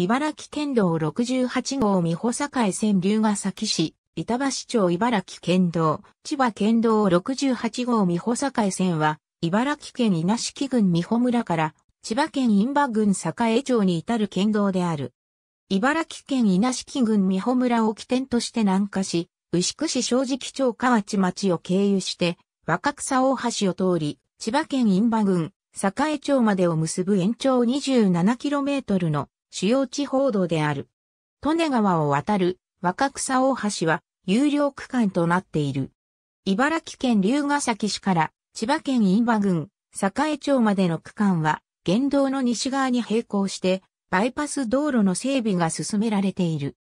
茨城県道68号美保境線龍ヶ崎市、板橋町茨城県道、千葉県道68号美保境線は、茨城県稲敷郡美保村から、千葉県印馬郡栄町に至る県道である。茨城県稲敷郡美保村を起点として南下し、牛久市正直町河内町を経由して、若草大橋を通り、千葉県印馬郡、栄町までを結ぶ延長 27km の主要地方道である。利根川を渡る若草大橋は有料区間となっている。茨城県龍ケ崎市から千葉県印馬郡栄町までの区間は県道の西側に並行して、バイパス道路の整備が進められている。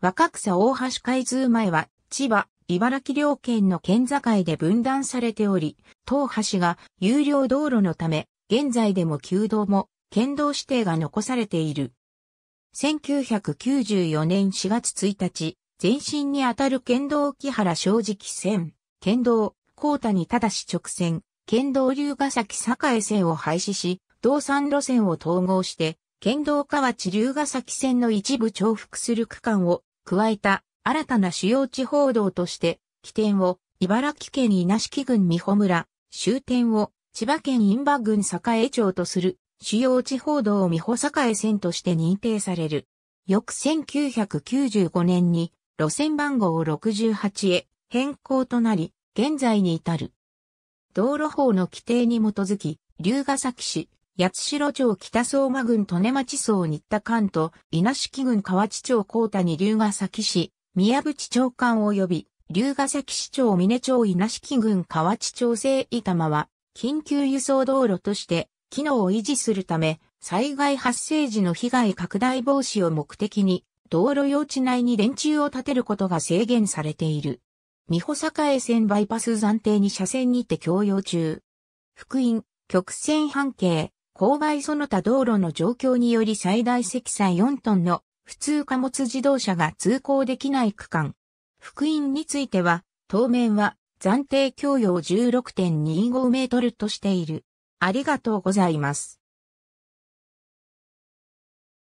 若草大橋開通前は、千葉、茨城両県の県境で分断されており、当橋が有料道路のため、現在でも旧道も県道指定が残されている。1994年4月1日、前身にあたる県道木原正直線、県道、高谷正直線、県道龍ヶ崎栄線を廃止し、道産路線を統合して、県道河内龍ヶ崎線の一部重複する区間を加えた新たな主要地方道として、起点を茨城県稲敷郡美穂村、終点を千葉県印馬郡栄町とする主要地方道美保栄線として認定される。翌1995年に路線番号68へ変更となり、現在に至る。道路法の規定に基づき、龍ヶ崎市、八代町北相馬郡利根町層新田間と稲敷郡河内町高谷龍ヶ崎市、宮淵町官及び、龍ヶ崎市町峰町稲敷郡河内町西板間は、緊急輸送道路として機能を維持するため、災害発生時の被害拡大防止を目的に、道路用地内に電柱を建てることが制限されている。三保坂江線バイパス暫定に車線にて供用中。福音、曲線半径、勾配その他道路の状況により最大積載4トンの普通貨物自動車が通行できない区間。福音については、当面は暫定供用16.25メートルとしている。ありがとうございます。